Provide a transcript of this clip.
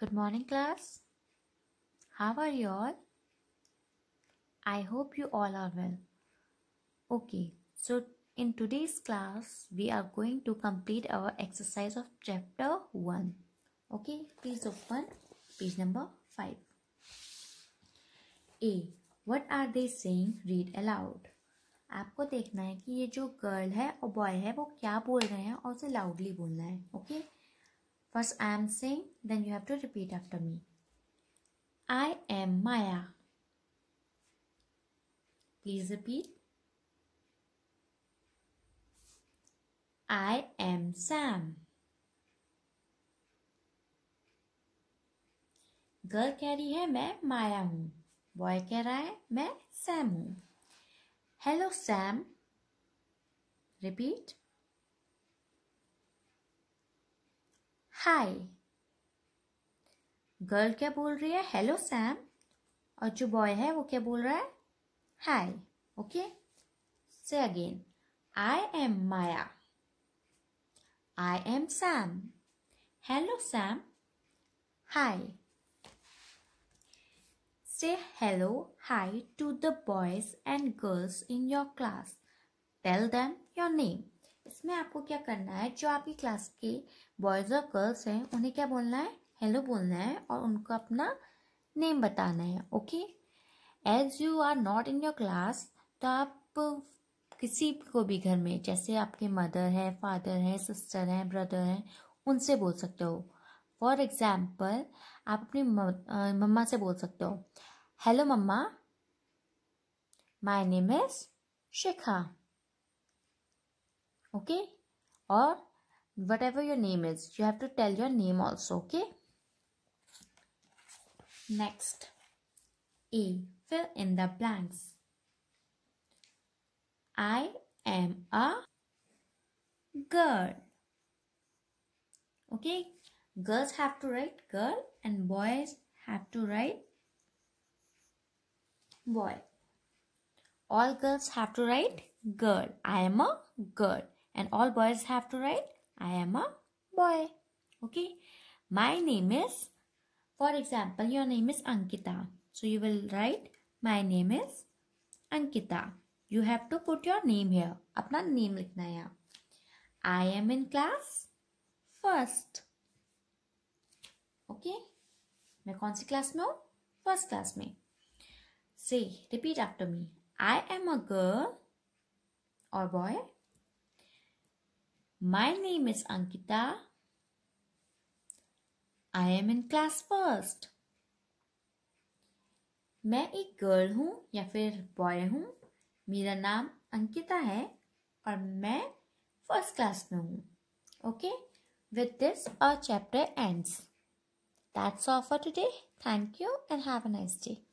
Good morning, class. How are you all? I hope you all are well. Okay, so in today's class, we are going to complete our exercise of chapter 1. Okay, please open page number 5. A. What are they saying? Read aloud. आपको देखना है कि ये जो girl है और boy है वो क्या बोल रहे हैं और उसे लाउडली बोलना है okay okay? First, I am saying, then you have to repeat after me. I am Maya. Please repeat. I am Sam. Girl कह रही है मैं माया हूँ बॉय कह रहा है मैं Sam Hello, Sam. Repeat. Hi girl क्या बोल रही है हेलो सैम और जो बॉय है वो क्या बोल रहा है hi okay say again I am Maya I am Sam hello Sam hi Say hello, hi to the boys and girls in your class. Tell them your name. इसमें आपको क्या करना है जो आपकी क्लास के बॉयज़ और गर्ल्स हैं उन्हें क्या बोलना है हेलो बोलना है और उनको अपना नेम बताना है okay as you are not in your class तो आप किसी को भी घर में जैसे आपके मदर है फादर है सिस्टर है ब्रदर हैं उनसे बोल सकते हो फॉर एग्ज़ाम्पल आप अपनी मम्मा से बोल सकते हो hello mamma my name is Shekha okay or whatever your name is you have to tell your name also okay next a fill in the blanks i am a girl okay girls have to write girl and boys have to write boy all girls have to write girl i am a girl and all boys have to write I am a boy. Okay. My name is, for example, your name is Ankita. So you will write my name is Ankita. You have to put your name here. अपना name लिखना है I am in class first. Okay. मैं कौन सी class में class class Say. Repeat after me. I am a girl. Or boy. My name is Ankita. I am in class first. मैं एक girl हूँ या फिर बॉय हूँ मेरा नाम अंकिता है और मैं फर्स्ट क्लास में हूँ okay with this our chapter ends that's all for today thank you and have a nice day